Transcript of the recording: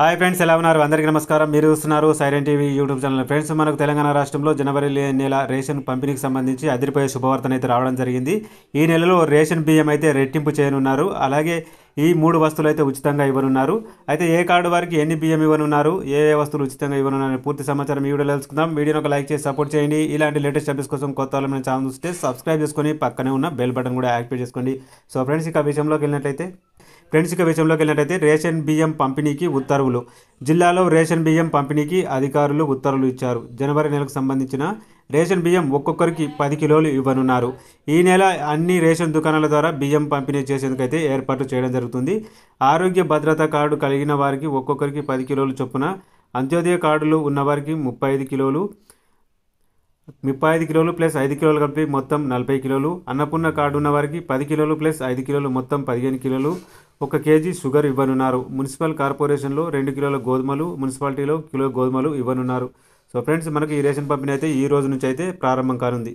hi friends ఎలా ఉన్నారు అందరికీ నమస్కారం మీరు చూస్తున్నారు siren TV YouTube channel friends మనకు తెలంగాణ రాష్ట్రంలో జనవరి నెల రేషన్ పంపిణీకి సంబంధించి అదిరిపోయే శుభవార్తనైతే అయితే రావడం జరిగింది ఈ నెలలో రేషన్ బియ్యం అయితే రెట్టింపు చేయనున్నారు అలాగే ఈ మూడు వస్తువులు అయితే ఉచితంగా ఇవ్వనున్నారు అయితే ఏ కార్డు వారికి ఎన్ని బియ్యం ఇవ్వనున్నారు ఏ ఏ వస్తువులు ఉచితంగా ఇవ్వనున్నారు పూర్తి సమాచారం ఈ వీడియో తెలుసుకుందాం వీడియోని ఒక లైక్ చేసి సపోర్ట్ చేయండి ఇలాంటి లేటెస్ట్ అప్డేట్స్ కోసం కొత్త వాళ్ళమైన ఛానల్ చూస్తే సబ్స్క్రైబ్ చేసుకొని పక్కనే ఉన్న బెల్ బటన్ కూడా యాక్టివేట్ చేసుకోండి సో ఫ్రెండ్స్ ఇక విషయంలోకి వెళ్ళినట్లయితే ఫ్రెండ్స్ ఇక విషయంలోకి వెళ్ళినట్టయితే రేషన్ బియ్యం పంపిణీకి ఉత్తర్వులు జిల్లాలో రేషన్ బియ్యం పంపిణీకి అధికారులు ఉత్తర్వులు ఇచ్చారు జనవరి నెలకు సంబంధించిన రేషన్ బియ్యం ఒక్కొక్కరికి పది కిలోలు ఇవ్వనున్నారు ఈ నెల అన్ని రేషన్ దుకాణాల ద్వారా బియ్యం పంపిణీ చేసేందుకైతే ఏర్పాటు చేయడం జరుగుతుంది ఆరోగ్య భద్రతా కార్డు కలిగిన వారికి ఒక్కొక్కరికి పది కిలోలు చొప్పున అంత్యోదయ కార్డులు ఉన్నవారికి ముప్పై ఐదు కిలోలు ముప్పై ఐదు కిలోలు ప్లస్ ఐదు కిలోలు కలిపి మొత్తం నలభై కిలోలు అన్నపూర్ణ కార్డు ఉన్న వారికి పది కిలోలు ప్లస్ ఐదు కిలోలు మొత్తం పదిహేను కిలోలు ఒక కేజీ షుగర్ ఇవ్వనున్నారు మున్సిపల్ కార్పొరేషన్లో రెండు కిలోల గోధుమలు మున్సిపాలిటీలో కిలో గోధుమలు ఇవ్వనున్నారు సో ఫ్రెండ్స్ మనకి ఈ రేషన్ పంపిణీ అయితే ఈ రోజు నుంచి అయితే ప్రారంభం కానుంది